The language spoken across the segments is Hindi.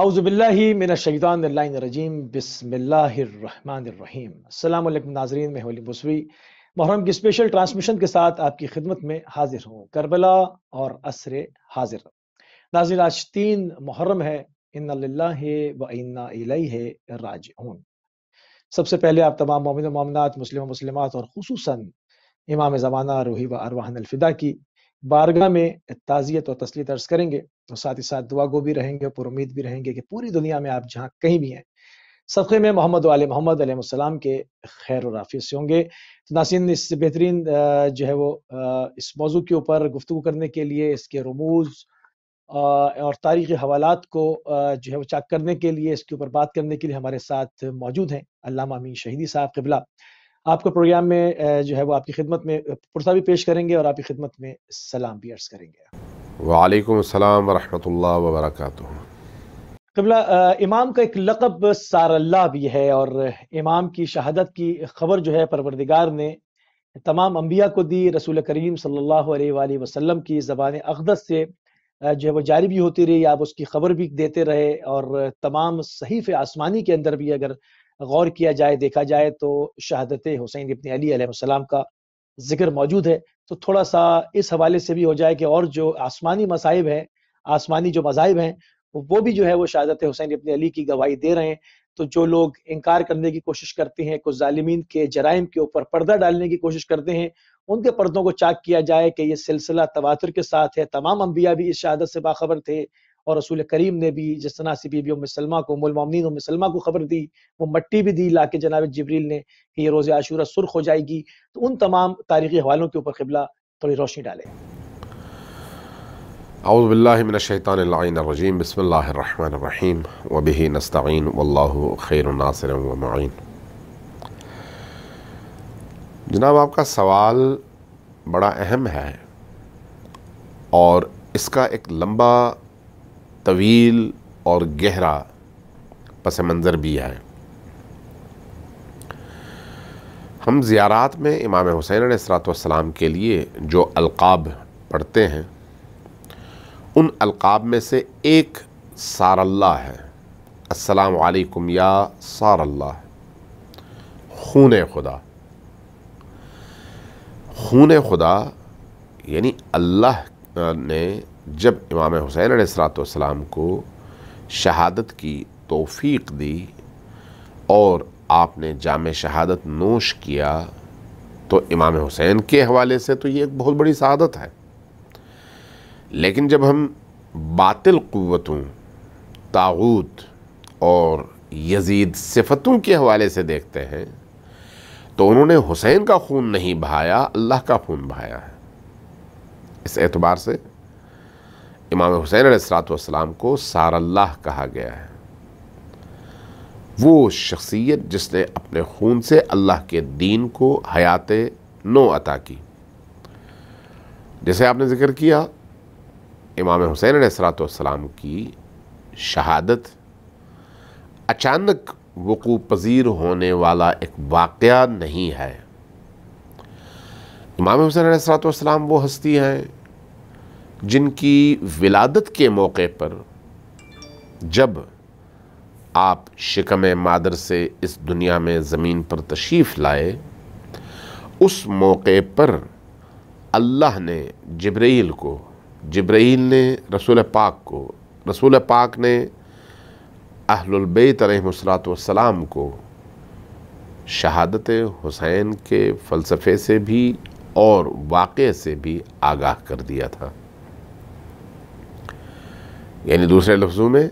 अल्लाम नाजरीन होली मुसवी मुहरम की स्पेशल ट्रांसमिशन के साथ आपकी खिदमत में हाजिर हूँ करबला और असर हाजिर नाजिर आज तीन मुहर्रम है इन्ना सबसे पहले आप तमाम मोमिन ममनात मुस्लिम मुस्लिमात और खसूस इमाम ज़माना रूही व अरवाहन अलफिदा की बारगाह में ताज़ियत और तस्लीत अर्ज करेंगे और साथ ही साथ दुआ गो भी रहेंगे और पुरुद भी रहेंगे कि पूरी दुनिया में आप जहाँ कहीं भी हैं सबके में मोहम्मद वाले मोहम्मद अलैहिस्सलाम के खैर और आफियत से होंगे तो नासिन इससे बेहतरीन जो है वो इस मौजू के ऊपर गुफ्तु करने के लिए इसके रमूज़ और तारीख़ हवालात को जो है वो चाक करने के लिए इसके ऊपर बात करने के लिए हमारे साथ मौजूद हैं अलामा अमीन शहीदी साहब किबला आपको प्रोग्राम में जो है वो आपकी खिदमत में पुरसा भी पेश करेंगे और आपकी खिदमत में सलाम भी अर्ज करेंगे वालेकुम सलाम वरहमतुल्लाह वबरकatuh कबला इमाम का एक लकब सारल्ला भी है और इमाम की शहादत की खबर जो है परवरदिगार ने तमाम अम्बिया को दी रसूल करीम सल्लल्लाहु अलैहि वसल्लम की ज़बान अकदस से जो है वो जारी भी होती रही आप उसकी खबर भी देते रहे और तमाम सहीफ़ आसमानी के अंदर भी अगर गौर किया जाए देखा जाए तो शहादत हुसैन इबन अलीसम का जिक्र मौजूद है तो थोड़ा सा इस हवाले से भी हो जाए कि और जो आसमानी मसाइब हैं आसमानी जो मजाहब हैं वो भी जो है वो शहादत हुसैन इबन अली की गवाही दे रहे हैं तो जो लोग इनकार करने की कोशिश करते हैं कुछ जालिमिन के जराइम के ऊपर पर्दा डालने की कोशिश करते हैं उनके पर्दों को चाक किया जाए कि ये सिलसिला तवातर के साथ है तमाम अम्बिया भी इस शहादत से बाखबर थे और रसूल करीम ने भी जिस तरह से बीबी उम सलमा को मुलमिन उम सलमा को खबर दी वो मट्टी भी दी ला के जनाब जबरील ने कि ये रोज़ आशूरा सुर्ख हो जाएगी तो उन तमाम तारीखी हवालों के ऊपर कबला थोड़ी रोशनी डाले अउज़बिल्लिमिनशैतानरजीम बसमीम वबी नस्तीन वल्ल खैर नासर वमीन जनाब आपका सवाल बड़ा अहम है और इसका एक लंबा तवील और गहरा पस मंज़र भी है हम ज़ियारात में इमाम हुसैन सलाम के लिए जो अलकाब पढ़ते हैं उन अलकाब में से एक सारल्ला है अस्सलाम वालेकुम या सारल्ला खून खुदा खून खुदा यानी अल्लाह ने जब इमाम हुसैन सलाम को शहादत की तोफ़ी दी और आपने जाम शहादत नोश किया तो इमाम हुसैन के हवाले से तो ये एक बहुत बड़ी शहादत है लेकिन जब हम बातिल क़वतों ताऊत और यजीद सिफतों के हवाले से देखते हैं तो उन्होंने हुसैन का खून नहीं बहाया अल्लाह का खून बहाया है इस एतबार से इमाम हुसैन सलाम को सारल्लाह कहा गया है वो शख्सियत जिसने अपने खून से अल्लाह के दीन को हयात नो अता की जैसे आपने ज़िक्र किया इमाम हुसैन सलाम की शहादत अचानक वक़ू पजीर होने वाला एक वाक़ नहीं है इमाम हुसैन सलाम वो हस्ती हैं जिनकी विलादत के मौके पर जब आप शिकम मादर से इस दुनिया में ज़मीन पर तशरीफ़ लाए उस मौके पर अल्लाह ने जब्राइल को जब्राइल ने रसूल पाक को रसूल पाक ने अहलबैत सलाम को शहादत हुसैन के फ़लसफ़े से भी और वाक़े से भी आगाह कर दिया था यानी दूसरे लफ्ज़ों में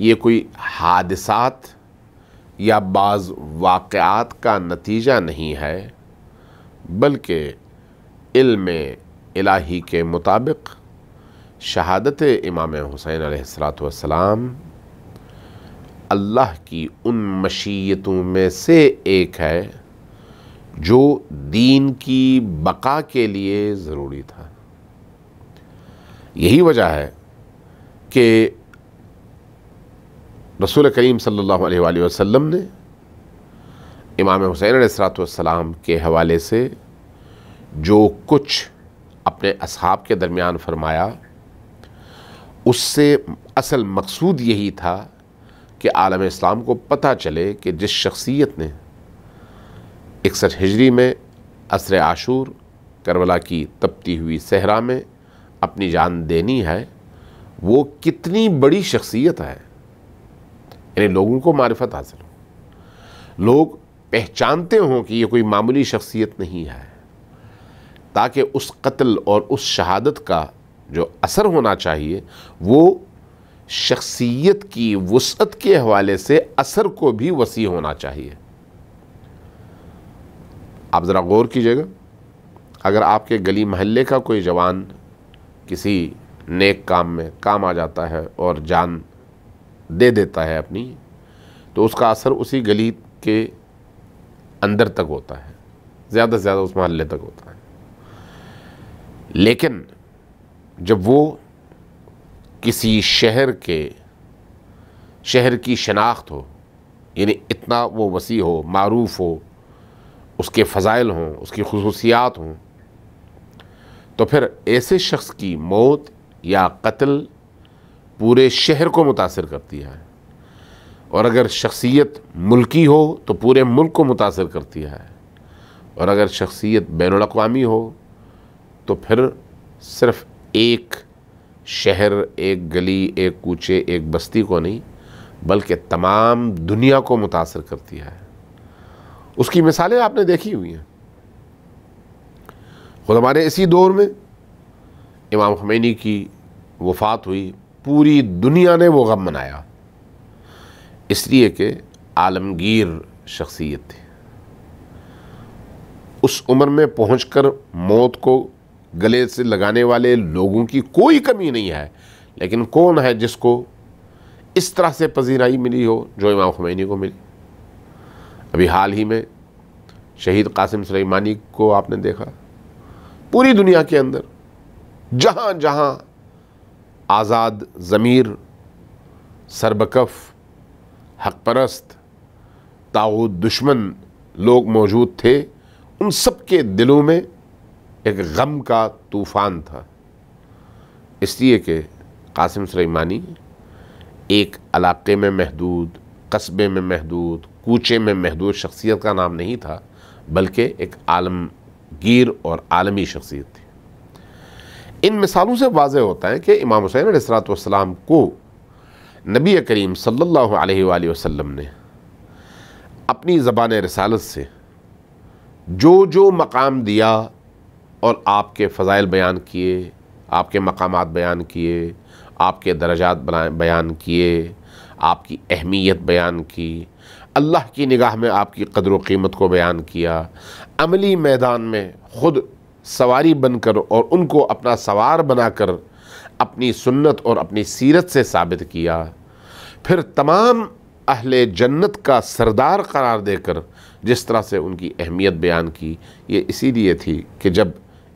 ये कोई हादसात या बाज़ वाक़ात का नतीजा नहीं है बल्कि इल्म इलाही के मुताबिक शहादत इमाम हुसैन आसलातम अल्लाह की उन मशीयतों में से एक है जो दीन की बका के लिए ज़रूरी था यही वजह है कि रसूल करीम सल्लल्लाहु अलैहि वसल्लम ने इमाम हुसैन सलाम के हवाले से जो कुछ अपने असहाब के दरमियान फरमाया उससे असल मकसूद यही था कि आलम इस्लाम को पता चले कि जिस शख्सियत ने इकसठ हिजरी में असर आशूर करबला की तपती हुई सहरा में अपनी जान देनी है वो कितनी बड़ी शख्सियत है यानी लोगों को मारफत हासिल हो लोग पहचानते हों कि ये कोई मामूली शख्सियत नहीं है ताकि उस कत्ल और उस शहादत का जो असर होना चाहिए वो शख्सियत की वसअत के हवाले से असर को भी वसी होना चाहिए आप ज़रा गौर कीजिएगा अगर आपके गली महल्ले का कोई जवान किसी नेक काम में काम आ जाता है और जान दे देता है अपनी तो उसका असर उसी गली के अंदर तक होता है ज़्यादा से ज़्यादा उस महल्ले तक होता है लेकिन जब वो किसी शहर के शहर की शनाख्त हो यानी इतना वो वसी हो मरूफ़ हो उसके फ़ज़ाइल हों उसकी खसूसियात हों तो फिर ऐसे शख्स की मौत या कत्ल पूरे शहर को मुतासर करती है और अगर शख्सियत मुल्की हो तो पूरे मुल्क को मुतासर करती है और अगर शख्सियत बैन अवी हो तो फिर सिर्फ एक शहर एक गली एक कूचे एक बस्ती को नहीं बल्कि तमाम दुनिया को मुतासर करती है उसकी मिसालें आपने देखी हुई हैं खुद हमारे इसी दौर में इमाम खमैनी की वफात हुई पूरी दुनिया ने वो गम मनाया इसलिए कि आलमगीर शख्सियत थी उस उम्र में पहुंचकर मौत को गले से लगाने वाले लोगों की कोई कमी नहीं है लेकिन कौन है जिसको इस तरह से पजीराई मिली हो जो इमाम खुमैनी को मिली अभी हाल ही में शहीद कासिम सलेमानी को आपने देखा पूरी दुनिया के अंदर जहाँ जहाँ आज़ाद ज़मीर सरबकफ हक परस्त दुश्मन लोग मौजूद थे उन सब के दिलों में एक गम का तूफ़ान था इसलिए कि कासिम सलेमानी एक इलाके में महदूद कस्बे में महदूद कूचे में महदूद शख्सियत का नाम नहीं था बल्कि एक आलमगीर और आलमी शख्सियत थी इन मिसालों से वाज होता है कि इमाम हुसैन वसलाम को नबी करीम सल्ला वसम ने अपनी ज़बान रसालत से जो जो मकाम दिया और आपके फ़ज़ाइल बयान किए आपके मकाम बयान किए आपके दर्जात बयान किए आपकी अहमियत बयान की अल्लाह की निगाह में आपकी कदर व कीमत को बयान किया अमली मैदान में ख़ुद सवारी बनकर और उनको अपना सवार बनाकर अपनी सुन्नत और अपनी सीरत से साबित किया फिर तमाम अहल जन्नत का सरदार करार देकर जिस तरह से उनकी अहमियत बयान की ये इसीलिए थी कि जब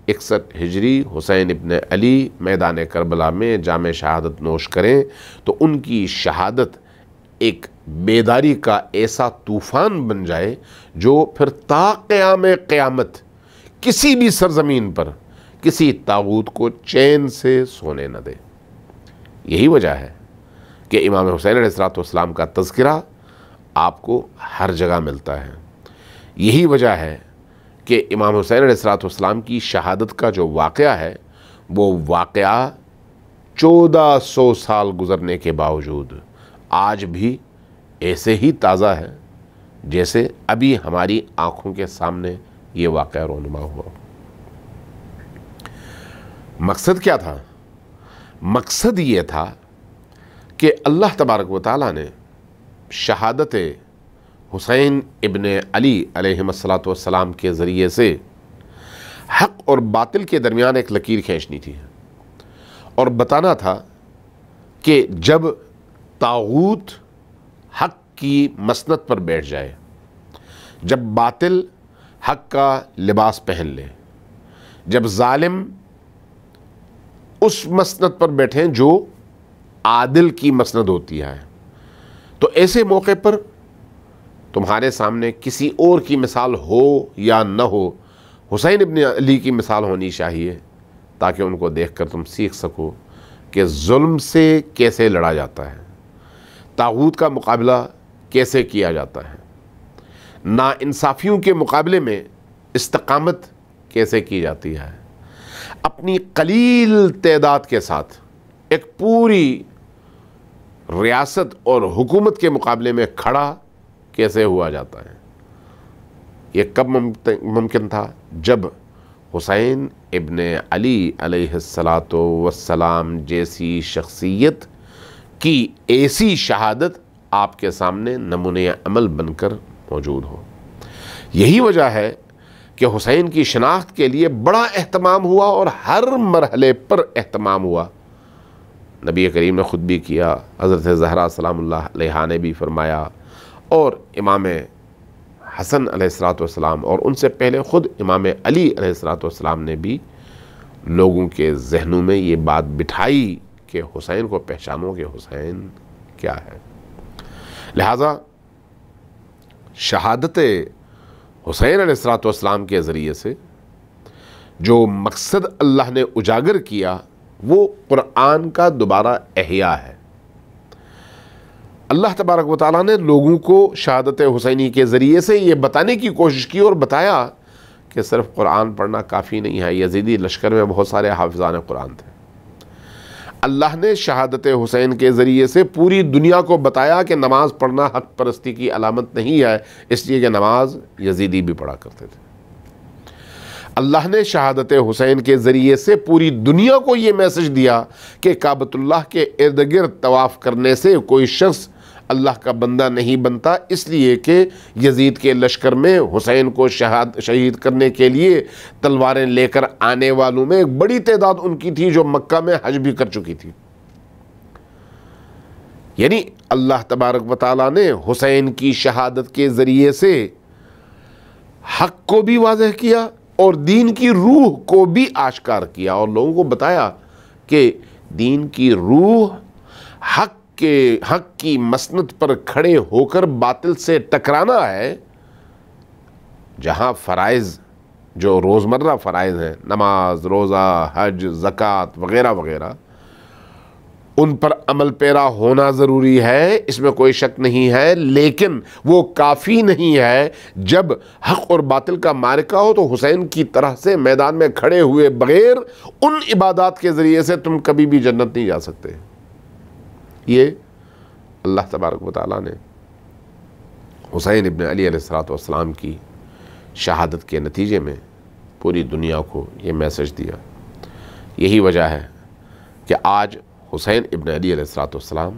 इकसठ हिजरी हुसैन इबन अली मैदान करबला में जाम शहादत नोश करें तो उनकी शहादत एक बेदारी का ऐसा तूफ़ान बन जाए जो फिर ताक़याम क़्यामत किसी भी सरजमीन पर किसी ताबूत को चैन से सोने न दे यही वजह है कि इमाम हुसैन सलाम का तस्करा आपको हर जगह मिलता है यही वजह है कि इमाम हुसैन सलाम की शहादत का जो वाक़ है वो वाक़ चौदह सौ साल गुज़रने के बावजूद आज भी ऐसे ही ताज़ा है जैसे अभी हमारी आँखों के सामने ये वाक़ रोनुमा हुआ मकसद क्या था मकसद ये था कि अल्लाह तबारक व ताली ने शहादत हुसैन इबन अली के ज़रिए से हक़ और बातिल के दरमियान एक लकीर खींचनी थी और बताना था कि जब ताऊत हक़ की मसनत पर बैठ जाए जब बातिल हक का लिबास पहन लें जब जालिम उस मसनत पर बैठे जो आदिल की मसनद होती है तो ऐसे मौके पर तुम्हारे सामने किसी और की मिसाल हो या न हो हुसैन इबन अली की मिसाल होनी चाहिए ताकि उनको देखकर तुम सीख सको कि जुल्म से कैसे लड़ा जाता है ताऊत का मुकाबला कैसे किया जाता है नासाफ़ियों के मुकाबले में इस्तकामत कैसे की जाती है अपनी कलील तदाद के साथ एक पूरी रियासत और हुकूमत के मुकाबले में खड़ा कैसे हुआ जाता है ये कब मुमकिन था जब हुसैन इबन अली वसलाम जैसी शख्सियत की ऐसी शहादत आपके सामने नमून अमल बनकर मौजूद हों यही वजह है कि हुसैन की शनाख्त के लिए बड़ा अहतमाम हुआ और हर मरहले पर अहतमाम हुआ नबी करीम ने ख़ुद भी किया हज़रत जहरा सलाम ने भी फरमाया और इमाम हसन अलैहिस्सलाम और उनसे पहले ख़ुद इमाम अली अलैहिस्सलाम ने भी लोगों के जहनों में ये बात बिठाई कि हुसैन को पहचानो कि हुसैन क्या है लिहाजा शहादत हुसैन सलाम के ज़रिए से जो मकसद अल्लाह ने उजागर किया वो क़ुरान का दोबारा अहिया है अल्लाह तबारक वाली ने लोगों को शहादत हुसैनी के ज़रिए से ये बताने की कोशिश की और बताया कि सिर्फ कुरान पढ़ना काफ़ी नहीं है यजीदी लश्कर में बहुत सारे हाफजान कुरान थे अल्लाह ने शहादत हुसैन के ज़रिए से पूरी दुनिया को बताया कि नमाज़ पढ़ना हक परस्ती की अलामत नहीं है इसलिए कि नमाज यजीदी भी पढ़ा करते थे अल्लाह ने शहादत हुसैन के ज़रिए से पूरी दुनिया को ये मैसेज दिया कि काबतुल्लाह के इर्द गिर्द तवाफ़ करने से कोई शख्स अल्लाह का बंदा नहीं बनता इसलिए कि यजीद के लश्कर में हुसैन को शहाद शहीद करने के लिए तलवारें लेकर आने वालों में एक बड़ी तादाद उनकी थी जो मक्का में हज भी कर चुकी थी यानी अल्लाह तबारक व ने हुसैन की शहादत के ज़रिए से हक को भी वाजह किया और दीन की रूह को भी आश्कार किया और लोगों को बताया कि दीन की रूह हक के हक की मसनत पर खड़े होकर बातिल से टकराना है जहाँ फ़रज़ जो रोज़मर्रा फ़रज़ हैं नमाज रोज़ा हज ज़क़़त वग़ैरह वग़ैरह उन पर अमल पैरा होना ज़रूरी है इसमें कोई शक नहीं है लेकिन वो काफ़ी नहीं है जब हक और बातिल का मारका हो तो हुसैन की तरह से मैदान में खड़े हुए बग़ैर उन इबादत के ज़रिए से तुम कभी भी जन्नत नहीं जा सकते ये अल्लाह तबारक वाली ने हुसैन इबन अली की शहादत के नतीजे में पूरी दुनिया को ये मैसेज दिया यही वजह है कि आज हुसैन इबन अली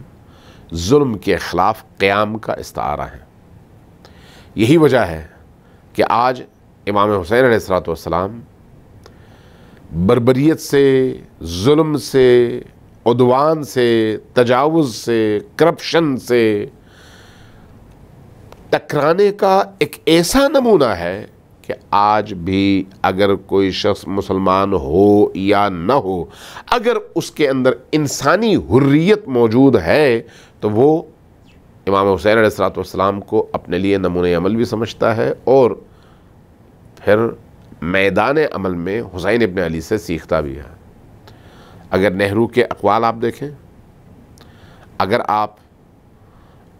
जुल्म के ख़िलाफ़ क़्याम का इस्तारा है यही वजह है कि आज इमाम हुसैन सलाम बरबरीत से जुल्म से उदवान से तजावज़ से करप्शन से टकराने का एक ऐसा नमूना है कि आज भी अगर कोई शख्स मुसलमान हो या न हो अगर उसके अंदर इंसानी हुर्रियत मौजूद है तो वो इमाम हुसैन सलाम को अपने लिए नमूने अमल भी समझता है और फिर मैदान अमल में हुसैन इबन अली से सीखता भी है अगर नेहरू के अकवाल आप देखें अगर आप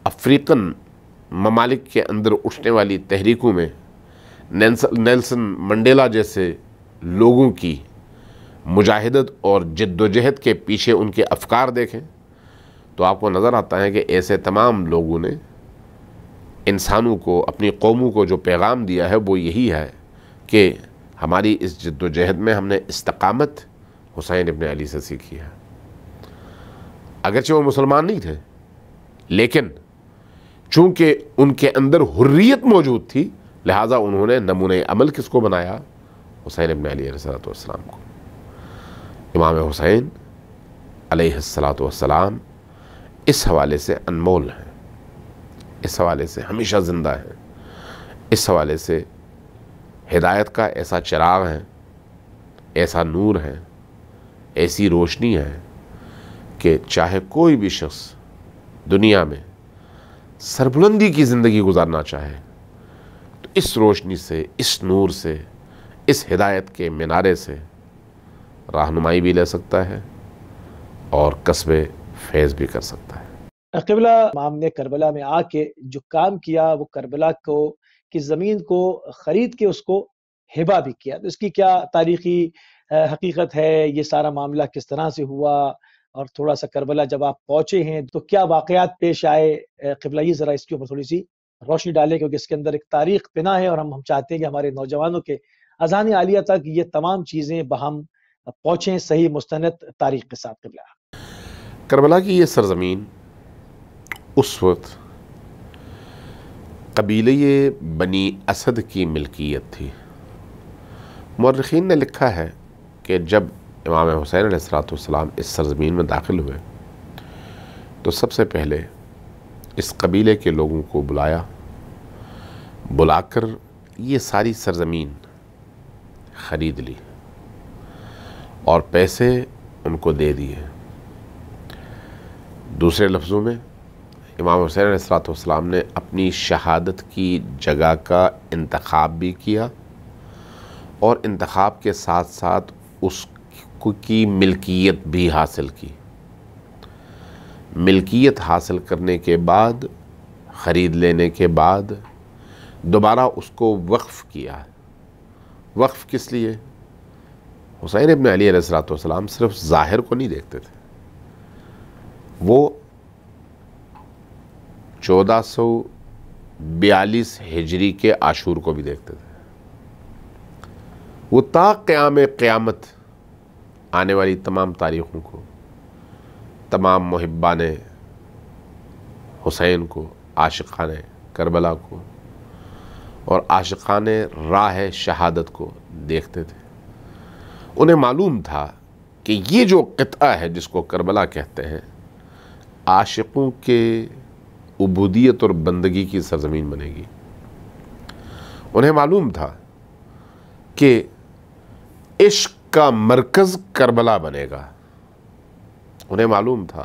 अफ्रीकन ममालिक के अंदर उठने वाली तहरीकों में नेल्सन मंडेला जैसे लोगों की मुजाहिदत और जद्दोजहद के पीछे उनके अफकार देखें तो आपको नज़र आता है कि ऐसे तमाम लोगों ने इंसानों को अपनी कौमों को जो पैगाम दिया है वो यही है कि हमारी इस जद्दोजहद में हमने इस्तकामत हुसैन इबन अली से सीखी है अगरचे वो मुसलमान नहीं थे लेकिन चूंकि उनके अंदर हुर्रियत मौजूद थी लिहाजा उन्होंने नमूने अमल किसको बनाया हुसैन इबन अली सलाम को इमाम हुसैन सलाम इस हवाले से अनमोल हैं इस हवाले से हमेशा ज़िंदा हैं इस हवाले से हिदायत का ऐसा चिराग है ऐसा नूर है ऐसी रोशनी है कि चाहे कोई भी शख्स दुनिया में सरबुलंदी की ज़िंदगी गुजारना चाहे तो इस रोशनी से इस नूर से इस हिदायत के मीनारे से रहनुमाई भी ले सकता है और कस्बे फैज़ भी कर सकता है अकबला माम ने करबला में आके जो काम किया वो करबला को की ज़मीन को ख़रीद के उसको हिबा भी किया तो इसकी क्या तारीखी हकीकत है ये सारा मामला किस तरह से हुआ और थोड़ा सा करबला जब आप पहुंचे हैं तो क्या वाकयात पेश आए कबलाइए ज़रा इसके ऊपर थोड़ी सी रोशनी डाले क्योंकि इसके अंदर एक तारीख पिना है और हम हम चाहते हैं कि हमारे नौजवानों के अजान आलिया तक ये तमाम चीज़ें बहम पहुंचे सही मुस्त तारीख के साथ कबला करबला की ये सरजमीन उस वक्त कबीले बनी असद की मिल्कियत थी मर्रखीन ने लिखा है कि जब इमाम हुसैन सलाम इस सरज़मीन में दाखिल हुए तो सबसे पहले इस कबीले के लोगों को बुलाया बुलाकर ये सारी सरज़मीन ख़रीद ली और पैसे उनको दे दिए दूसरे लफ्ज़ों में इमाम हुसैन सलाम ने अपनी शहादत की जगह का इंतखब भी किया और इंतखब के साथ साथ उसकी मिल्कियत भी हासिल की मिल्कियत हासिल करने के बाद ख़रीद लेने के बाद दोबारा उसको वक्फ़ किया वक्फ़ किस लिए हुसैन इबन अली सिर्फ ज़ाहिर को नहीं देखते थे वो चौदह सौ बयालीस हिजरी के आशूर को भी देखते थे वो ता क़्याम क़्यामत आने वाली तमाम तारीख़ों को तमाम महब्बा ने हुसैन को आशिकान करबला को और आशिकान राह शहादत को देखते थे उन्हें मालूम था कि ये जो क़ा है जिसको करबला कहते हैं आशिकों के उबूदियत और बंदगी की सरजमीन बनेगी उन्हें मालूम था कि इश्क का मरकज़ करबला बनेगा उन्हें मालूम था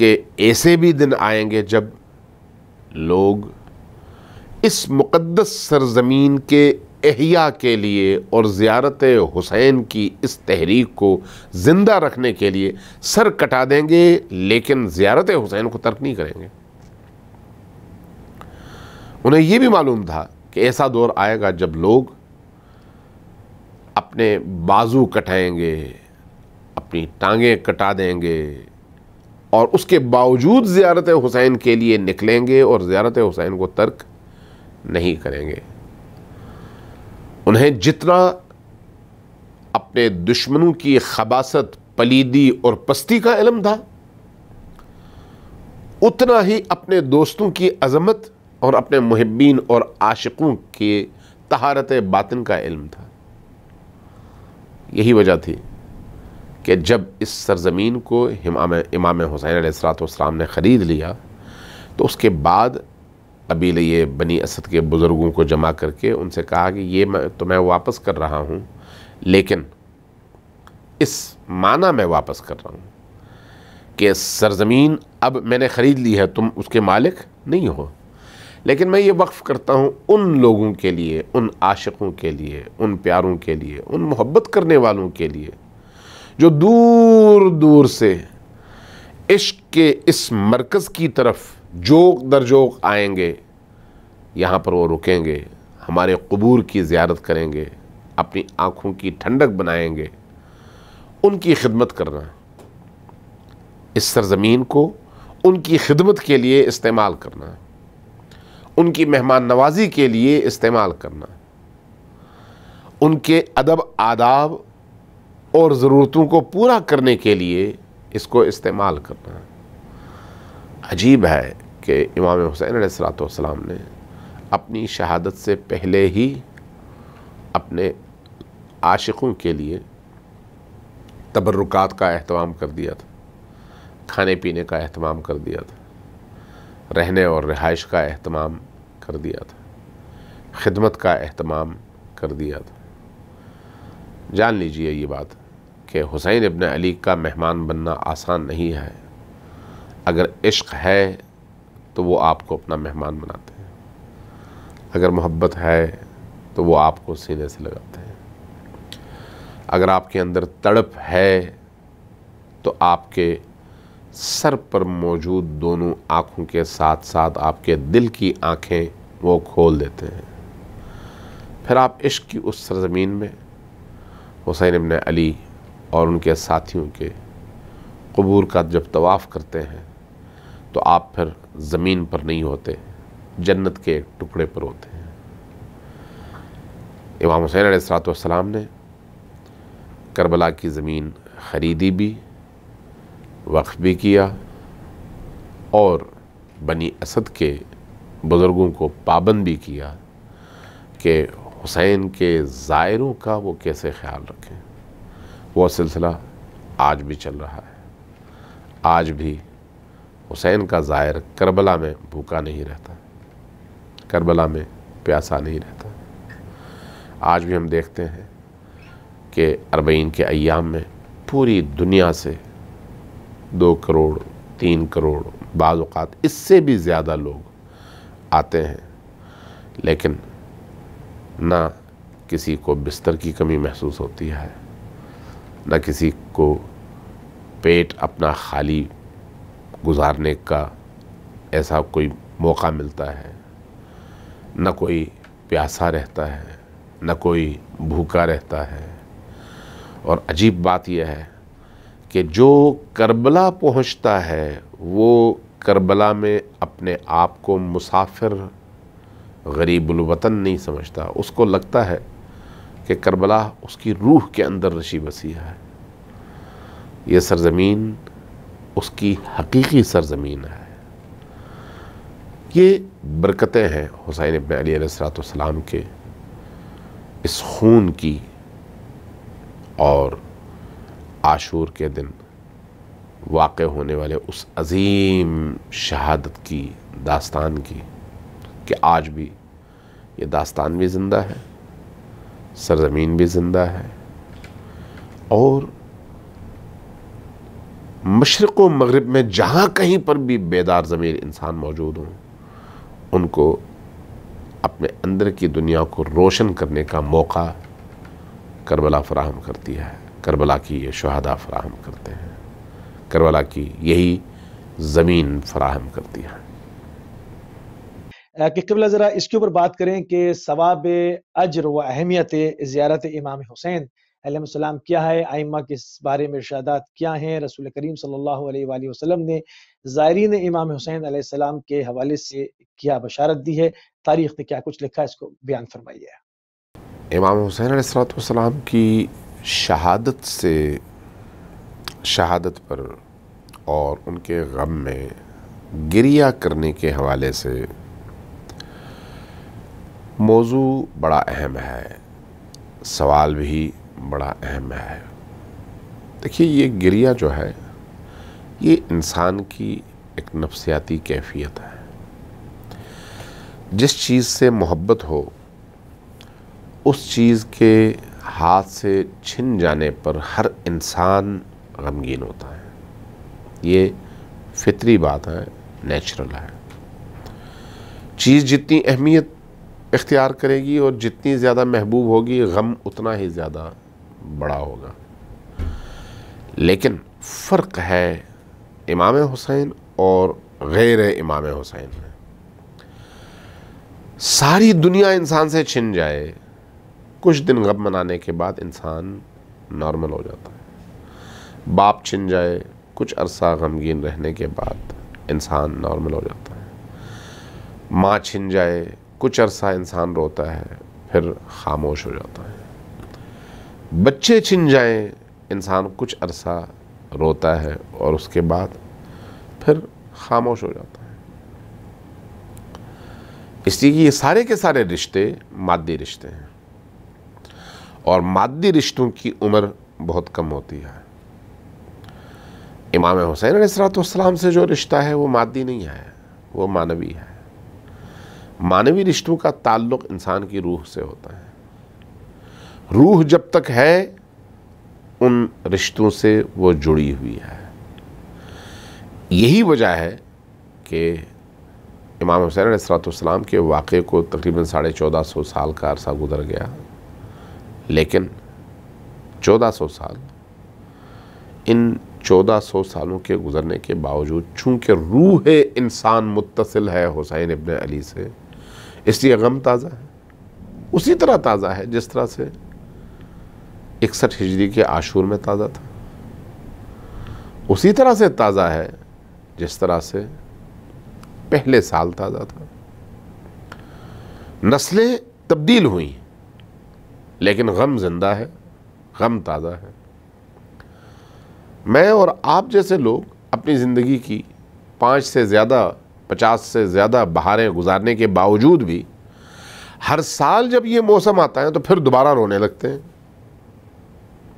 कि ऐसे भी दिन आएंगे जब लोग इस मुक़दस सरजमीन के अहिया के लिए और ज़्यारत हुसैन की इस तहरीक को ज़िंदा रखने के लिए सर कटा देंगे लेकिन ज़्यारत हुसैन को तर्क नहीं करेंगे उन्हें यह भी मालूम था कि ऐसा दौर आएगा जब लोग अपने बाजू कटाएंगे अपनी टांगें कटा देंगे और उसके बावजूद ज़्यारत हुसैन के लिए निकलेंगे और ज़्यारत हुसैन को तर्क नहीं करेंगे उन्हें जितना अपने दुश्मनों की खबासत पलीदी और पस्ती का इलम था उतना ही अपने दोस्तों की अजमत और अपने महब्बीन और आशिकों के तहारत बातिन का इल्म था यही वजह थी कि जब इस सरज़मीन को इमाम इमाम हुसैन सलाम ने ख़रीद लिया तो उसके बाद कबीले ये बनी असद के बुज़ुर्गों को जमा करके उनसे कहा कि ये मैं तो मैं वापस कर रहा हूँ लेकिन इस माना मैं वापस कर रहा हूँ कि सरज़मीन अब मैंने ख़रीद ली है तुम उसके मालिक नहीं हो लेकिन मैं ये वक्फ़ करता हूँ उन लोगों के लिए उन आशिकों के लिए उन प्यारों के लिए उन मोहब्बत करने वालों के लिए जो दूर दूर से इश्क के इस मरकज़ की तरफ जोक दर जोक आएंगे यहाँ पर वो रुकेंगे हमारे कबूर की ज्यारत करेंगे अपनी आँखों की ठंडक बनाएंगे उनकी खिदमत करना इस सरज़मीन को उनकी खिदमत के लिए इस्तेमाल करना उनकी मेहमान नवाजी के लिए इस्तेमाल करना उनके अदब आदाब और ज़रूरतों को पूरा करने के लिए इसको इस्तेमाल करना अजीब है कि इमाम हुसैन सलाम ने अपनी शहादत से पहले ही अपने आशिकों के लिए तबर्रुकात का अहतमाम कर दिया था खाने पीने का अहतमाम कर दिया था रहने और रिहाइश का अहतमाम कर दिया था खिदमत का अहतमाम कर दिया था जान लीजिए ये बात कि हुसैन इबन अली का मेहमान बनना आसान नहीं है अगर इश्क है तो वो आपको अपना मेहमान बनाते हैं अगर मोहब्बत है तो वो आपको सीने से लगाते हैं अगर आपके अंदर तड़प है तो आपके सर पर मौजूद दोनों आँखों के साथ साथ आपके दिल की आँखें वो खोल देते हैं फिर आप इश्क की उस सरजमीन में हुसैन इबन अली और उनके साथियों के कबूर का जब तवाफ़ करते हैं तो आप फिर ज़मीन पर नहीं होते जन्नत के एक टुकड़े पर होते हैं इमाम हुसैन सलाम ने करबला की ज़मीन ख़रीदी भी वक्फ भी किया और बनी असद के बुज़ुर्गों को पाबंद भी किया कि हुसैन के ज़ायरों का वो कैसे ख्याल रखें वो सिलसिला आज भी चल रहा है आज भी हुसैन का ज़ायर करबला में भूखा नहीं रहता करबला में प्यासा नहीं रहता आज भी हम देखते हैं कि अरबईन के अयाम में पूरी दुनिया से दो करोड़ तीन करोड़ बाज़ात इससे भी ज़्यादा लोग आते हैं लेकिन ना किसी को बिस्तर की कमी महसूस होती है ना किसी को पेट अपना खाली गुजारने का ऐसा कोई मौका मिलता है न कोई प्यासा रहता है न कोई भूखा रहता है और अजीब बात यह है कि जो करबला पहुंचता है वो करबला में अपने आप को मुसाफिर गरीबुलवतन नहीं समझता उसको लगता है कि करबला उसकी रूह के अंदर रशी बसी है ये सरज़मीन उसकी हकीकी सरज़मीन है ये बरकतें हैं हुसैन इबन अली के इस खून की और आशूर के दिन वाक़ होने वाले उस अज़ीम शहादत की दास्तान की कि आज भी ये दास्तान भी ज़िंदा है सरज़मीन भी ज़िंदा है और मशरक़ मगरब में जहाँ कहीं पर भी बेदार ज़मीर इंसान मौजूद हों उनको अपने अंदर की दुनिया को रोशन करने का मौका करबला फ़राहम करती है करबला की ये शहादा फ़राहम करते हैं करबला की यही ज़मीन फराहम करती है कि कबला ज़रा इसके ऊपर बात करें कि सवाब अजर व अहमियत ज़्यारत इमाम हुसैन आलम क्या है आइमा के बारे में इर्शादात क्या हैं रसूल करीम सल्लल्लाहु अलैहि वसल्लम ने ज़ायरीन इमाम हुसैन सलाम के हवाले से क्या बशारत दी है तारीख ने क्या कुछ लिखा है इसको बयान फरमाइए इमाम हुसैन सलाम की शहादत से शहादत पर और उनके गम में गिरिया करने के हवाले से मौजू बड़ा अहम है सवाल भी बड़ा अहम है देखिए ये गिरिया जो है ये इंसान की एक नफसियाती कैफियत है जिस चीज़ से मोहब्बत हो उस चीज़ के हाथ से छिन जाने पर हर इंसान गमगीन होता है ये फितरी बात है नेचुरल है चीज़ जितनी अहमियत इख्तियार करेगी और जितनी ज़्यादा महबूब होगी गम उतना ही ज़्यादा बड़ा होगा लेकिन फ़र्क है इमाम हुसैन और गैर इमाम हुसैन में सारी दुनिया इंसान से छिन जाए कुछ दिन गम मनाने के बाद इंसान नॉर्मल हो जाता है बाप छिन जाए कुछ अरसा गमगीन रहने के बाद इंसान नॉर्मल हो जाता है माँ छिन जाए कुछ अरसा इंसान रोता है फिर खामोश हो जाता है बच्चे छिन जाए इंसान कुछ अरसा रोता है और उसके बाद फिर खामोश हो जाता है इसलिए ये सारे के सारे रिश्ते मादी रिश्ते हैं और मादी रिश्तों की उम्र बहुत कम होती है इमाम हुसैन सलाम से जो रिश्ता है वो मादी नहीं है वो मानवी है मानवी रिश्तों का ताल्लुक इंसान की रूह से होता है रूह जब तक है उन रिश्तों से वो जुड़ी हुई है यही वजह है कि इमाम हुसैन सलाम के वाक़े को तकरीबन साढ़े चौदह सौ साल का अरसा गुजर गया लेकिन चौदह सौ साल इन 1400 सालों के गुजरने के बावजूद चूँकि रूह इंसान मुतसिल है हुसैन इबन अली से इसलिए गम ताज़ा है उसी तरह ताज़ा है जिस तरह से इकसठ हिजरी के आशूर में ताज़ा था उसी तरह से ताज़ा है जिस तरह से पहले साल ताज़ा था नस्लें तब्दील हुई लेकिन गम जिंदा है गम ताज़ा है मैं और आप जैसे लोग अपनी ज़िंदगी की पाँच से ज़्यादा पचास से ज़्यादा बहारें गुजारने के बावजूद भी हर साल जब ये मौसम आता है तो फिर दोबारा रोने लगते हैं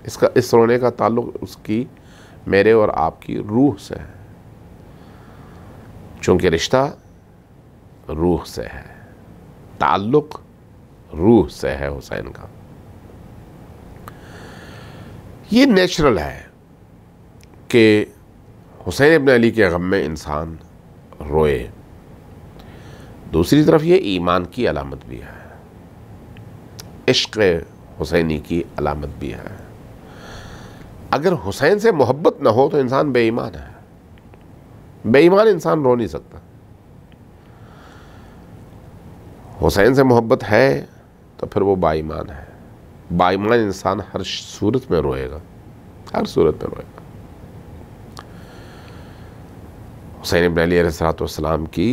इसका इस रोने का ताल्लुक उसकी मेरे और आपकी रूह से है चूँकि रिश्ता रूह से है ताल्लुक रूह से है हुसैन का ये नेचुरल है कि हुसैन इबन अली के गम में इंसान रोए दूसरी तरफ ये ईमान की अलामत भी है इश्क हुसैनी की अलामत भी है अगर हुसैन से मोहब्बत ना हो तो इंसान बेईमान है बेईमान इंसान रो नहीं सकता हुसैन से मोहब्बत है तो फिर वो बाईमान है बाईमान इंसान हर सूरत में रोएगा हर सूरत में रोएगा हुसैन इबन की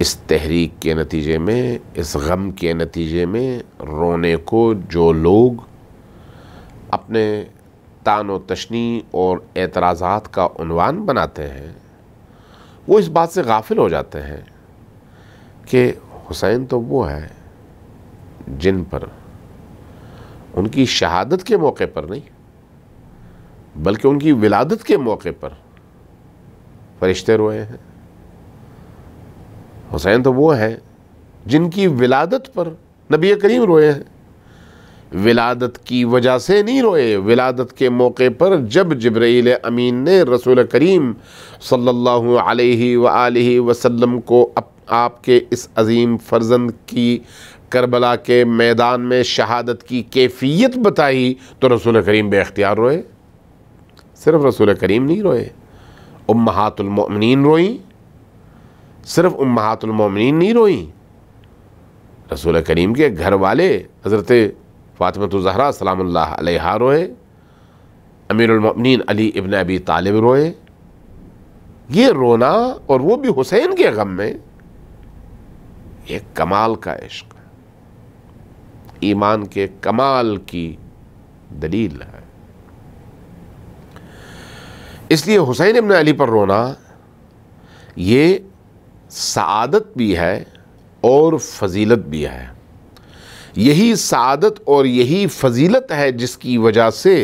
इस तहरीक के नतीजे में इस गम के नतीजे में रोने को जो लोग अपने तान तशनी और एतराज़ात का बनाते हैं वो इस बात से गाफिल हो जाते हैं कि हुसैन तो वो है जिन पर उनकी शहादत के मौके पर नहीं बल्कि उनकी विलादत के मौके पर फरिश्ते रोए हैं हुसैन तो वो हैं जिनकी विलादत पर नबी करीम रोए हैं विलादत की वजह से नहीं रोए विलादत के मौके पर जब जब्राइल अमीन ने रसूल करीम सल्लल्लाहु अलैहि सल्ला वसल्लम को अप, आपके इस अजीम फर्जंद की करबला के मैदान में शहादत की कैफियत बताई तो रसूल करीम बेख्तियार रोए सिर्फ रसूल करीम नहीं रोए उम्मातुलमिन रोई सिर्फ उम्मातुलमिन नहीं रोई रसूल करीम के घर वाले हज़रत फ़ातमतज़हरा तो सलाम रोए अमीरमिन अली इबन अबी तालिब रोए ये रोना और वो भी हुसैन के गम में ये कमाल का इश्क है ईमान के कमाल की दलील है इसलिए हुसैन इबन अली पर रोना ये सआदत भी है और फजीलत भी है यही सआदत और यही फजीलत है जिसकी वजह से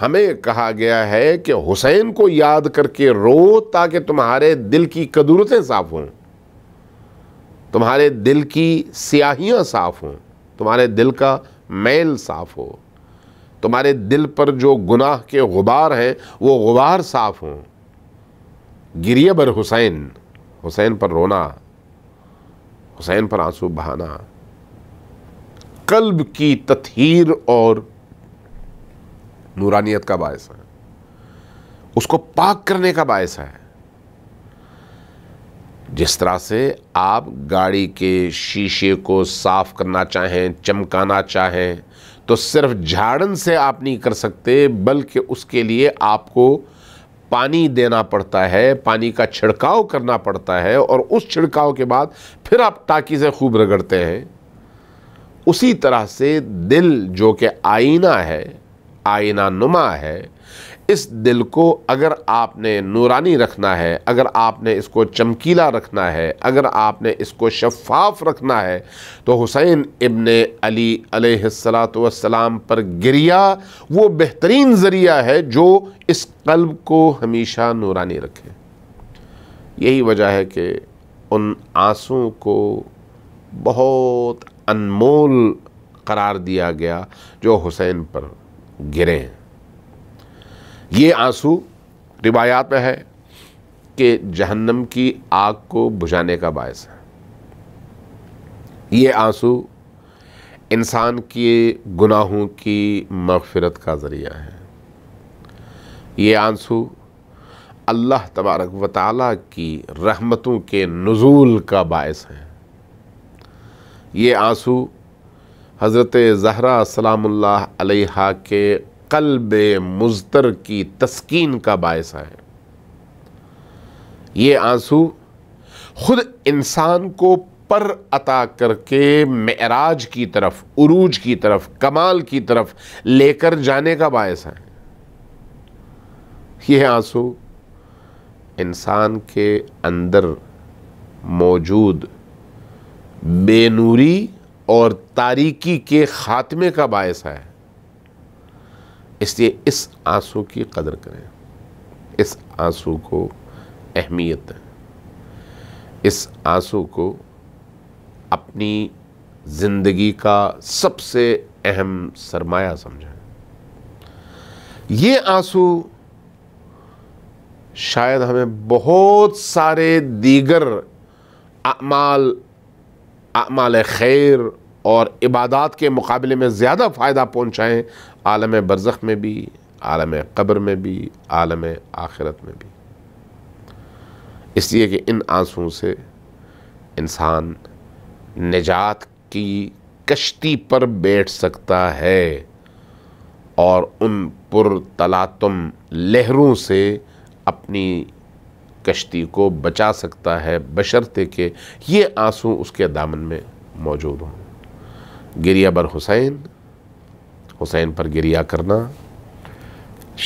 हमें कहा गया है कि हुसैन को याद करके रो ताकि तुम्हारे दिल की कदूरतें साफ़ हों तुम्हारे दिल की स्याहियां साफ़ हों तुम्हारे दिल का मैल साफ़ हो तुम्हारे दिल पर जो गुनाह के गुबार हैं वो गुबार साफ हों गिरिय बर हुसैन हुसैन पर रोना हुसैन पर आंसू बहाना कल्ब की तथहीर और नूरानियत का बायस है उसको पाक करने का बायस है जिस तरह से आप गाड़ी के शीशे को साफ करना चाहें चमकाना चाहें तो सिर्फ झाड़न से आप नहीं कर सकते बल्कि उसके लिए आपको पानी देना पड़ता है पानी का छिड़काव करना पड़ता है और उस छिड़काव के बाद फिर आप टाकी से खूब रगड़ते हैं उसी तरह से दिल जो कि आईना है आईना नुमा है इस दिल को अगर आपने नूरानी रखना है अगर आपने इसको चमकीला रखना है अगर आपने इसको शफाफ रखना है तो हुसैन इबन अली सलाम पर गिरिया वो बेहतरीन ज़रिया है जो इस कल्ब को हमेशा नूरानी रखे यही वजह है कि उन आंसुओं को बहुत अनमोल करार दिया गया जो हुसैन पर गिरे हैं ये आंसू रिवायात में है कि जहन्नम की आग को बुझाने का बायस है ये आंसू इंसान के गुनाहों की मगफरत का ज़रिया है ये आंसू अल्लाह तबारक व की रहमतों के नज़ूल का बायस है ये आंसू हज़रत जहरा सलामुल्लाह अलैहा के कल्ब मुजतर की तस्कीन का बायस है ये आंसू खुद इंसान को पर अता करके मराज की तरफ उरूज की तरफ कमाल की तरफ लेकर जाने का बायस है यह आंसू इंसान के अंदर मौजूद बेनूरी और तारीकी के ख़ात्मे का बायस है इसलिए इस आंसू की कदर करें इस आंसू को अहमियत दें इस आंसू को अपनी ज़िंदगी का सबसे अहम सरमाया समझें ये आंसू शायद हमें बहुत सारे दीगर अमाल अमाल खैर और इबादत के मुकाबले में ज़्यादा फ़ायदा पहुँचाएँ आलम बरज़ में भी आलम कब्र में भी आलम आखिरत में भी इसलिए कि इन आंसुओं से इंसान निजात की कश्ती पर बैठ सकता है और उन पुरतलातम लहरों से अपनी कश्ती को बचा सकता है बशर्ते के ये आंसू उसके दामन में मौजूद हों गिरियाबर हुसैन हुसैन पर गिरिया करना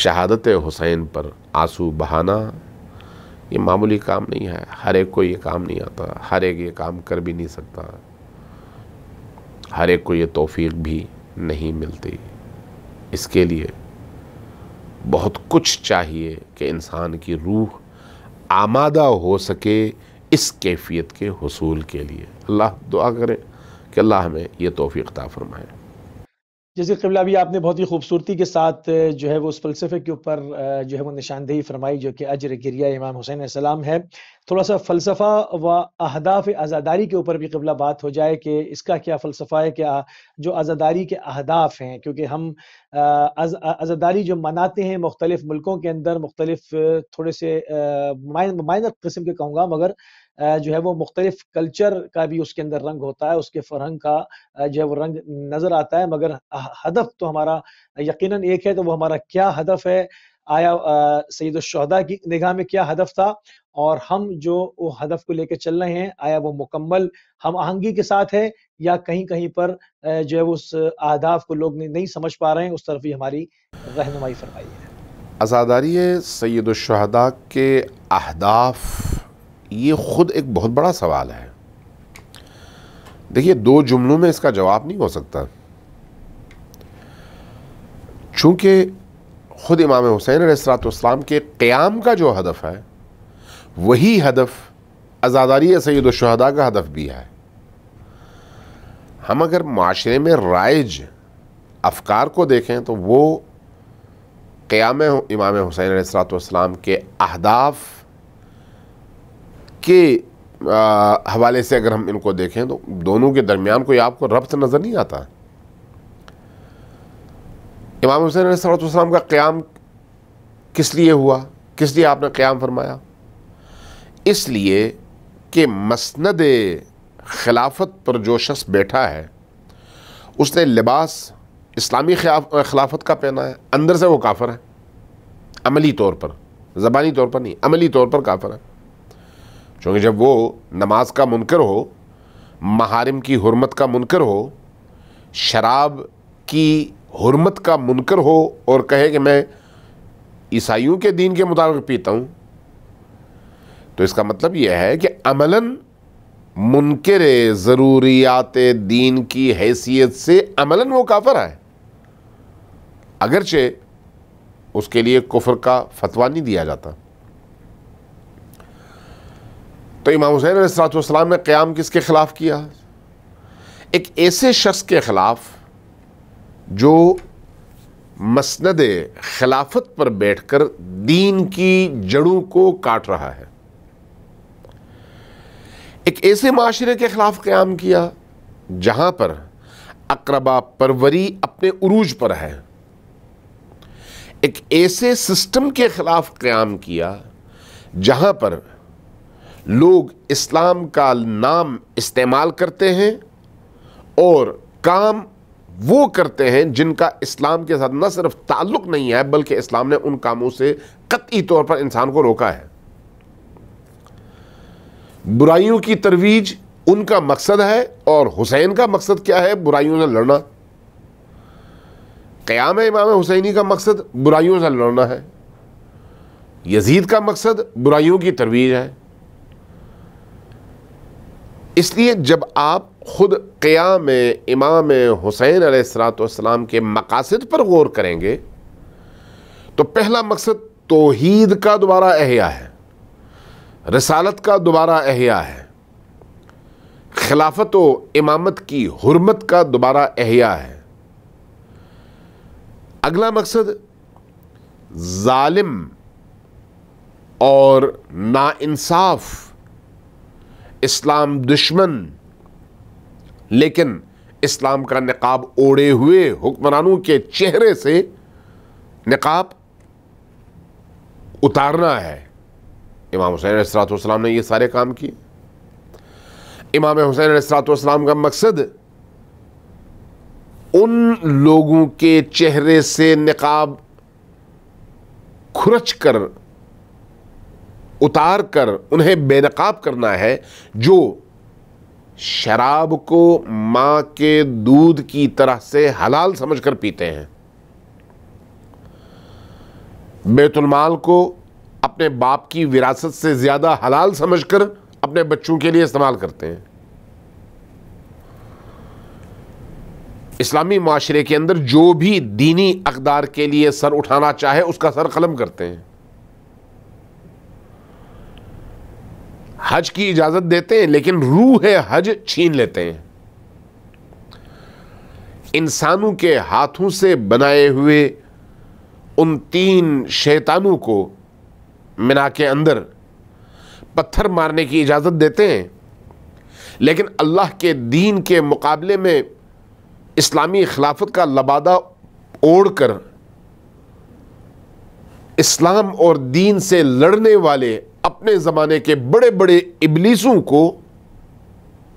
शहादत हुसैन पर आंसू बहाना ये मामूली काम नहीं है हर एक को ये काम नहीं आता हर एक ये काम कर भी नहीं सकता हर एक को ये तोफ़ी भी नहीं मिलती इसके लिए बहुत कुछ चाहिए कि इंसान की रूह आमादा हो सके इस कैफियत के हसूल के लिए अल्लाह दुआ करें कि अल्लाह हमें ये तोफ़ी अता फरमाएँ जैसे कबला भी आपने बहुत ही खूबसूरती के साथ जो है वो उस फलसफे के ऊपर जो है वो निशानदेही फरमाई जो कि अजर गिरिया इमाम हुसैन सलाम है थोड़ा सा फलसफा व अहदाफ आज़ादारी के ऊपर भी कबला बात हो जाए कि इसका क्या फ़लसफ़ा है क्या जो आज़ादारी के अहदाफ हैं क्योंकि हम आज़ादारी जो मनाते हैं मुख्तलिफ़ मुल्कों के अंदर मुख्तलिफ़ थोड़े से माइनर किस्म के कहूँगा मगर जो है वो मुख्तलिफ कल्चर का भी उसके अंदर रंग होता है उसके फरहंग का जो है वो रंग नज़र आता है मगर हदफ तो हमारा यक़ीन एक है तो वो हमारा क्या हदफ है आया सैद शहदा की निगाह में क्या हदफ था और हम जो वो हदफ को लेकर चल रहे हैं आया वो मुकम्मल हम आहंगी के साथ है या कहीं कहीं पर जो है उस आदाफ को लोग नहीं समझ पा रहे हैं उस तरफ ही हमारी रहनुमाई फरमाई है आज़ादारी सैदुलशहदा के अहदाफ ये खुद एक बहुत बड़ा सवाल है देखिए दो जुमलों में इसका जवाब नहीं हो सकता चूंकि ख़ुद इमाम हुसैन सलाम के क़्याम का जो हदफ है वही हदफ आज़ादारी सैद शहदा का हदफ भी है हम अगर माशरे में राइज अफकार को देखें तो वो क़्याम इमाम हुसैन सलाम के अहदाफ़ के आ, हवाले से अगर हम इनको देखें तो दोनों के दरमियान कोई आपको रब्त नज़र नहीं आता इमाम हुसैन सलाम का क़्याम किस लिए हुआ किस लिए आपने क़्याम फरमाया इसलिए कि मसनद खिलाफत पर जो शख्स बैठा है उसने लिबास इस्लामी खिलाफत का पहना है अंदर से वो काफर है अमली तौर पर ज़बानी तौर पर नहीं अमली तौर पर काफर है क्योंकि जब वो नमाज का मुनकर हो महारिम की हरमत का मुनकर हो शराब की हरमत का मुनकर हो और कहे कि मैं ईसाइयों के दीन के मुताबिक पीता हूँ तो इसका मतलब यह है कि अमलन मुनकर ज़रूरियात दीन की हैसियत से अमलन वो काफर है अगरचे उसके लिए कुफर का फतवा नहीं दिया जाता तो इमाम हुसैन सलाम ने क़्याम किसके ख़िलाफ़ किया एक ऐसे शख्स के ख़िलाफ़ जो मसनद खिलाफत पर बैठ कर दीन की जड़ों को काट रहा है एक ऐसे माशरे के ख़िलाफ़ क़्याम किया जहां पर अकरबा परवरी अपने उरूज पर है एक ऐसे सिस्टम के ख़िलाफ़ क़्याम किया जहां पर लोग इस्लाम का नाम इस्तेमाल करते हैं और काम वो करते हैं जिनका इस्लाम के साथ न सिर्फ ताल्लुक नहीं है बल्कि इस्लाम ने उन कामों से कतई तौर पर इंसान को रोका है बुराइयों की तरवीज उनका मकसद है और हुसैन का मकसद क्या है बुराइयों से लड़ना क्याम इमाम हुसैनी का मकसद बुराइयों से लड़ना है यजीद का मकसद बुराइयों की तरवीज है इसलिए जब आप ख़ुद क़याम इमाम हुसैन अलैहिस्सलाम के मकासद पर गौर करेंगे तो पहला मकसद तोहीद का दोबारा अहिया है रसालत का दोबारा अहिया है खिलाफत व इमामत की हरमत का दोबारा अहिया है अगला मकसद जालिम और नाानसाफ़ इस्लाम दुश्मन लेकिन इस्लाम का नकाब ओढ़े हुए हुक्मरानों के चेहरे से नकाब उतारना है इमाम हुसैन सलाम ने ये सारे काम किए इमाम हुसैन सलाम का मकसद उन लोगों के चेहरे से नकाब खुरच कर उतार कर उन्हें बेनकाब करना है जो शराब को माँ के दूध की तरह से हलाल समझकर पीते हैं बेतुलमाल को अपने बाप की विरासत से ज़्यादा हलाल समझकर अपने बच्चों के लिए इस्तेमाल करते हैं इस्लामी माशरे के अंदर जो भी दीनी अकदार के लिए सर उठाना चाहे उसका सर कलम करते हैं हज की इजाज़त देते हैं लेकिन रूह है हज छीन लेते हैं इंसानों के हाथों से बनाए हुए उन तीन शैतानों को मिना के अंदर पत्थर मारने की इजाज़त देते हैं लेकिन अल्लाह के दीन के मुकाबले में इस्लामी खिलाफत का लबादा ओढ़ कर इस्लाम और दीन से लड़ने वाले अपने ज़माने के बड़े बड़े इबलीसों को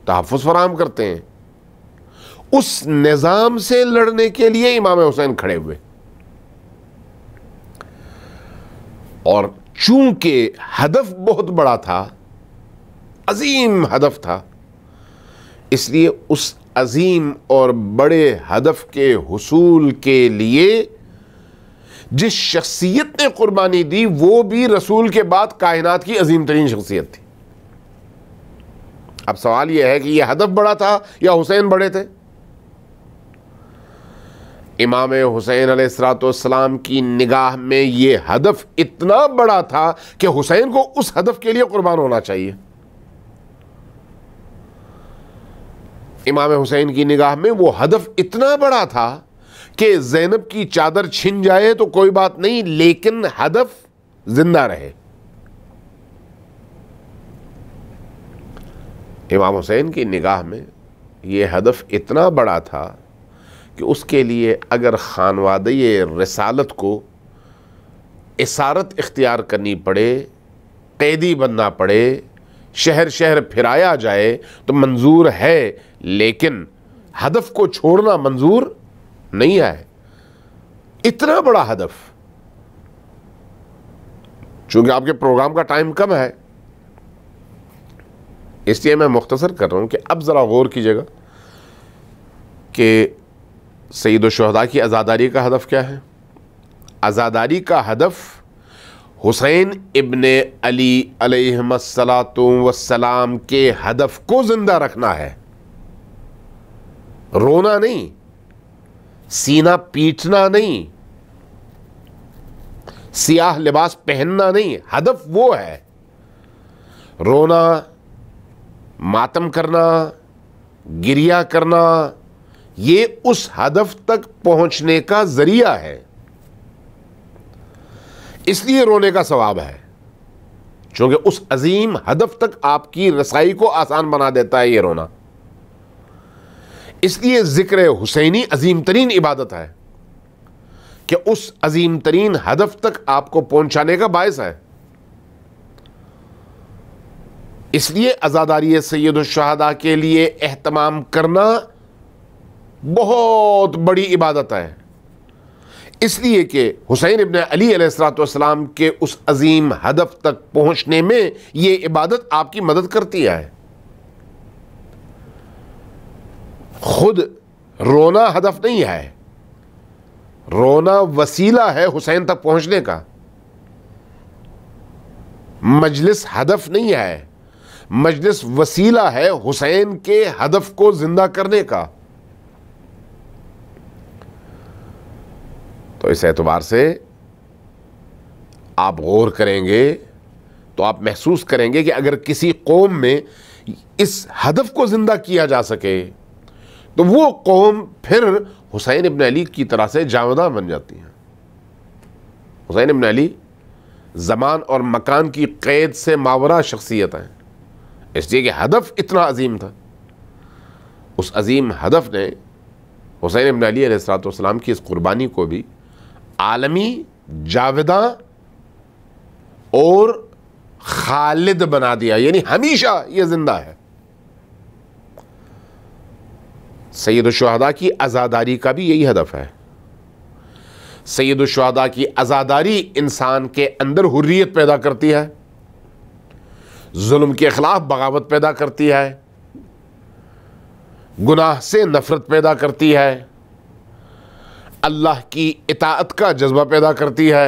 तहफ़ फराम करते हैं उस निज़ाम से लड़ने के लिए इमाम हुसैन खड़े हुए और चूंकि हदफ बहुत बड़ा था अजीम हदफ था इसलिए उस अजीम और बड़े हदफ के हसूल के लिए जिस शख्सियत ने कुर्बानी दी वो भी रसूल के बाद कायनात की अजीम तरीन शख्सियत थी अब सवाल यह है कि यह हदफ बड़ा था या हुसैन बड़े थे इमाम हुसैन सलाम की निगाह में यह हदफ इतना बड़ा था कि हुसैन को उस हदफ के लिए कुर्बान होना चाहिए इमाम हुसैन की निगाह में वो हदफ इतना बड़ा था कि जैनब की चादर छिन जाए तो कोई बात नहीं लेकिन हदफ जिंदा रहे इमाम हुसैन की निगाह में यह हदफ इतना बड़ा था कि उसके लिए अगर खानवाद रसालत को इसारत इख्तियार करनी पड़े कैदी बनना पड़े शहर शहर फिराया जाए तो मंजूर है लेकिन हदफ को छोड़ना मंजूर नहीं आए इतना बड़ा हदफ चूंकि आपके प्रोग्राम का टाइम कम है इसलिए मैं मुख्तसर कर रहा हूं कि अब ज़रा गौर कीजिएगा कि सईद शहदा की आज़ादारी का हदफ क्या है आज़ादारी का हदफ हुसैन इबन अली सलाम के हदफ को ज़िंदा रखना है रोना नहीं सीना पीटना नहीं सियाह लिबास पहनना नहीं हदफ वो है रोना मातम करना गिरिया करना ये उस हदफ तक पहुंचने का जरिया है इसलिए रोने का सवाब है क्योंकि उस अजीम हदफ तक आपकी रसाई को आसान बना देता है ये रोना इसलिए ज़िक्र हुसैनी अजीम तरीन इबादत है कि उस अजीम तरीन हदफ तक आपको पहुंचाने का बायस है इसलिए आज़ादारी सैद शहदा के लिए एहतमाम करना बहुत बड़ी इबादत है इसलिए कि हुसैन इबन अली के उस अजीम हदफ तक पहुंचने में यह इबादत आपकी मदद करती है खुद रोना हदफ नहीं है रोना वसीला है हुसैन तक पहुंचने का मजलिस हदफ नहीं है मजलिस वसीला है हुसैन के हदफ को जिंदा करने का तो इस एतबार से आप गौर करेंगे तो आप महसूस करेंगे कि अगर किसी कौम में इस हदफ को ज़िंदा किया जा सके तो वो कौम फिर हुसैन इबन अली की तरह से जावदा बन जाती हैं हुसैन इबन अली ज़मान और मकान की कैद से मावरा शख्सियत हैं इसलिए कि हदफ इतना अजीम था उस अजीम हदफ ने हुसैन इबन अली की इस क़ुरबानी को भी आलमी जावेदा और खालिद बना दिया यानी हमेशा ये ज़िंदा है सैद शहदा की आज़ादारी का भी यही हदफ है सैद की आज़ादारी इंसान के अंदर हुर्रियत पैदा करती है जुल्म के ख़िलाफ़ बगावत पैदा करती है गुनाह से नफ़रत पैदा करती है अल्लाह की इताअत का जज्बा पैदा करती है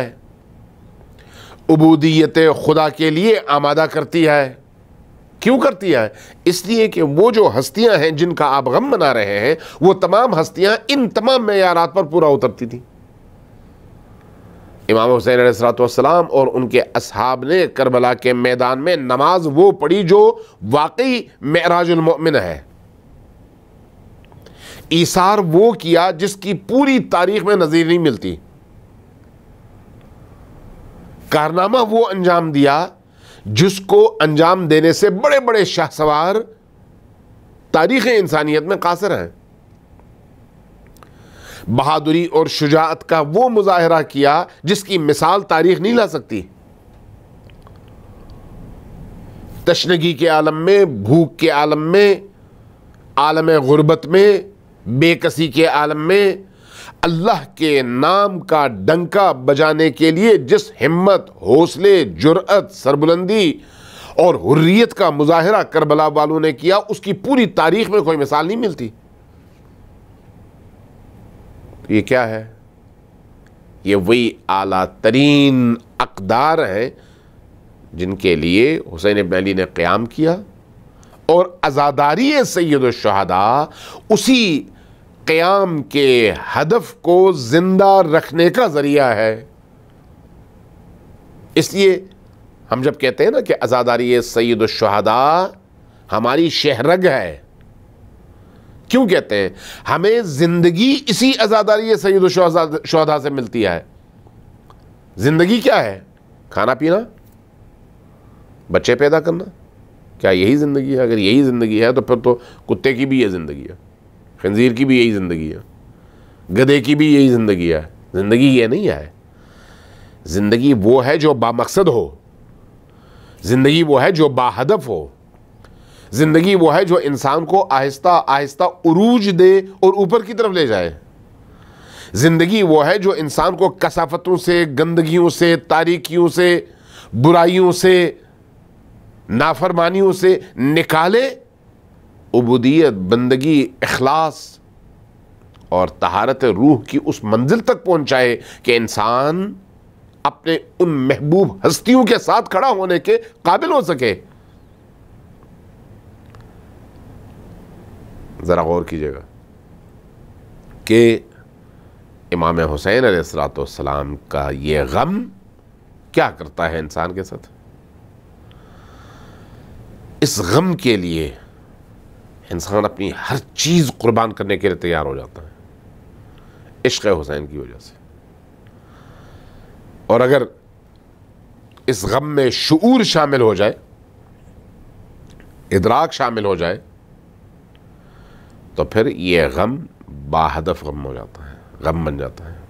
उबूदियत खुदा के लिए आमादा करती है क्यों करती है इसलिए कि वो जो हस्तियां हैं जिनका आप गम मना रहे हैं वो तमाम हस्तियां इन तमाम मैारात पर पूरा उतरती थी इमाम हुसैन सलाम और उनके असहाब ने करबला के मैदान में नमाज वो पढ़ी जो वाकई मराजमिन है ईसार वो किया जिसकी पूरी तारीख में नज़ीर नहीं मिलती कारनामा वो अंजाम दिया जिसको अंजाम देने से बड़े बड़े शाहसवार तारीख इंसानियत में कासर हैं बहादुरी और शुजात का वो मुजाहरा किया जिसकी मिसाल तारीख नहीं ला सकती तशनगी के आलम में भूख के आलम में आलम गुर्बत में बेकसी के आलम में अल्लाह के नाम का डंका बजाने के लिए जिस हिम्मत हौसले जुरअत सरबुलंदी और हुर्रियत का मुजाहरा करबला वालों ने किया उसकी पूरी तारीख में कोई मिसाल नहीं मिलती तो ये क्या है ये वही आला तरीन अकदार हैं जिनके लिए हुसैन इबन अली ने क़्याम किया और आज़ादारी सैद उसी क्याम के हदफ को ज़िंदा रखने का ज़रिया है इसलिए हम जब कहते हैं ना कि आज़ादारी सईद शहदा हमारी शहरग है क्यों कहते हैं हमें ज़िंदगी इसी आज़ादारी सईद शहदा से मिलती है ज़िंदगी क्या है खाना पीना बच्चे पैदा करना क्या यही ज़िंदगी है अगर यही ज़िंदगी है तो फिर तो कुत्ते की भी यह ज़िंदगी है खंजीर की भी यही ज़िंदगी है गधे की भी यही ज़िंदगी है ज़िंदगी ये नहीं है ज़िंदगी वो है जो बामकसद हो ज़िंदगी वो है जो बाहदफ हो ज़िंदगी वो है जो इंसान को आहिस्ता आहिस्ता उरूज दे और ऊपर की तरफ ले जाए ज़िंदगी वो है जो इंसान को कसाफतों से गंदगियों से तारीखियों से बुराइयों से नाफरमानियों से निकाले उबूदियत बंदगी अखलास और तहारत रूह की उस मंजिल तक पहुंचाए कि इंसान अपने उन महबूब हस्तियों के साथ खड़ा होने के काबिल हो सके ज़रा गौर कीजिएगा कि इमाम हुसैन सलाम का यह गम क्या करता है इंसान के साथ इस गम के लिए इंसान अपनी हर चीज़ कुर्बान करने के लिए तैयार हो जाता है इश्क हुसैन की वजह से और अगर इस गम में शूर शामिल हो जाए इदराक शामिल हो जाए तो फिर ये गम बाहदफ गम हो जाता है गम बन जाता है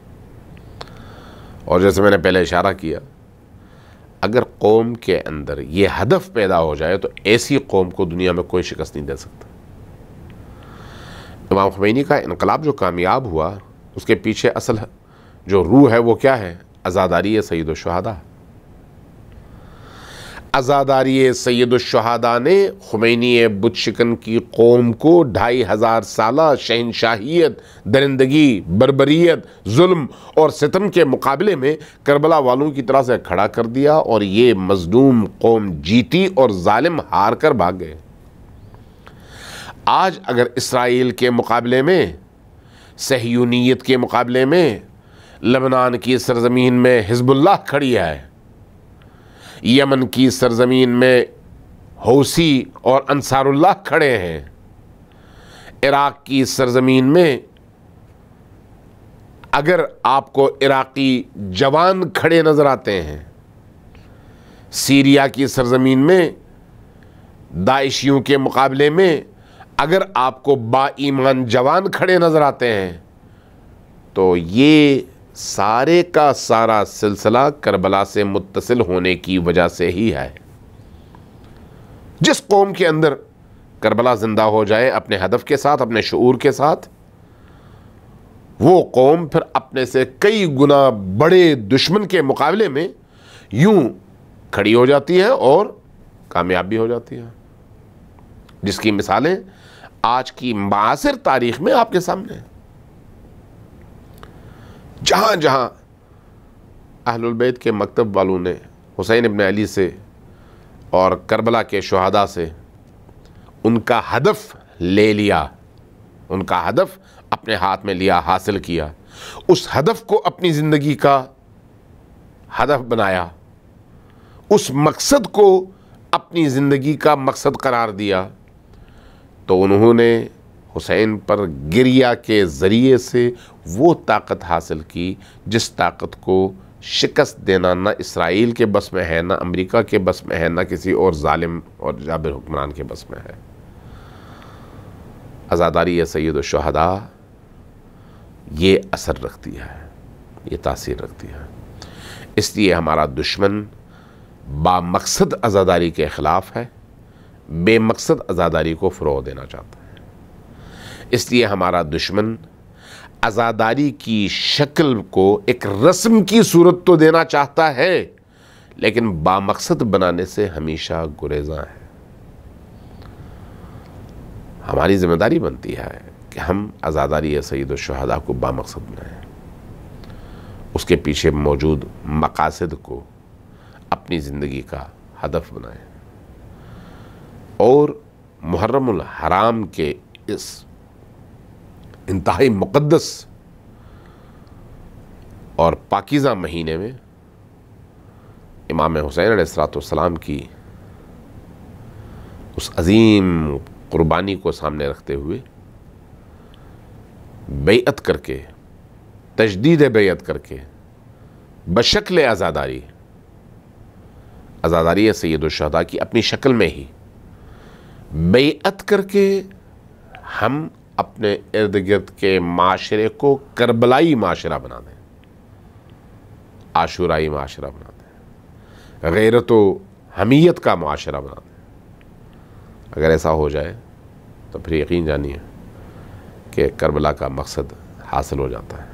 और जैसे मैंने पहले इशारा किया अगर कौम के अंदर ये हदफ पैदा हो जाए तो ऐसी कौम को दुनिया में कोई शिकस्त नहीं दे सकता इमाम खमैनी का इनकलाब जो कामयाब हुआ उसके पीछे असल जो रूह है वो क्या है आज़ादारी सैद शहादा आज़ादारी सैद शहादा ने खुमैनी बुद शिकन की कौम को ढाई हज़ार साल शहनशाहियत दरिंदगी बरबरीत जुल्म और सितम के मुकाबले में करबला वालों की तरह से खड़ा कर दिया और ये मजलूम कौम जीती और ालिम हार कर भाग गए आज अगर इसराइल के मुकाबले में सहयूनीत के मुकाबले में लबनान की सरजमीन में हिजबुल्लाह खड़ी है यमन की सरजमीन में हौसी और अंसारुल्लाह खड़े हैं इराक़ की सरजमीन में अगर आपको इराक़ी जवान खड़े नज़र आते हैं सीरिया की सरजमीन में दाइशियों के मुकाबले में अगर आपको बाईमान जवान खड़े नज़र आते हैं तो ये सारे का सारा सिलसिला करबला से मुतसिल होने की वजह से ही है जिस कौम के अंदर करबला ज़िंदा हो जाए अपने हदफ के साथ अपने शूर के साथ वो कौम फिर अपने से कई गुना बड़े दुश्मन के मुकाबले में यूं खड़ी हो जाती है और कामयाब भी हो जाती है जिसकी मिसालें आज की मासिर तारीख में आपके सामने जहाँ जहाँ अहलबैत के मकतब वालों ने हुसैन इबन अली से और करबला के शहदा से उनका हदफ ले लिया उनका हदफ अपने हाथ में लिया हासिल किया उस हदफ को अपनी ज़िंदगी का हदफ बनाया उस मकसद को अपनी ज़िंदगी का मकसद करार दिया तो उन्होंने हुसैन पर गिरिया के ज़रिए से वो ताकत हासिल की जिस ताकत को शिकस्त देना ना इसराइल के बस में है ना अमेरिका के बस में है ना किसी और ालिम और जाबिर हुक्मरान के बस में है आज़ादारी सैद शहदा ये असर रखती है ये तासीर रखती है इसलिए हमारा दुश्मन बा मकसद आज़ादारी के ख़िलाफ़ है बेमकसद आज़ादारी को फ़रोग देना चाहता है इसलिए हमारा दुश्मन आज़ादारी की शक्ल को एक रस्म की सूरत तो देना चाहता है लेकिन बामकसद बनाने से हमेशा गुरेजा है हमारी जिम्मेदारी बनती है कि हम आज़ादारी सईद शहदा को बामकसद बनाएं उसके पीछे मौजूद मकासद को अपनी ज़िंदगी का हदफ बनाएं और मुहर्रम हराम के इस इंतहाई मुक़दस और पाकिज़ा महीने में इमाम हुसैन अलैहिस्सलाम की उस अजीम क़ुरबानी को सामने रखते हुए बेत करके तजदीद बेत करके बशक्ल आज़ादारी आज़ादारी सैद की अपनी शक्ल में ही बेअत करके हम अपने इर्द गिर्द के माशरे को करबलाई माशरा बना दें आशुराई माशरा बना दें गैरत हमीयत का माशरा बना दें अगर ऐसा हो जाए तो फिर यकीन जानिए कि करबला का मकसद हासिल हो जाता है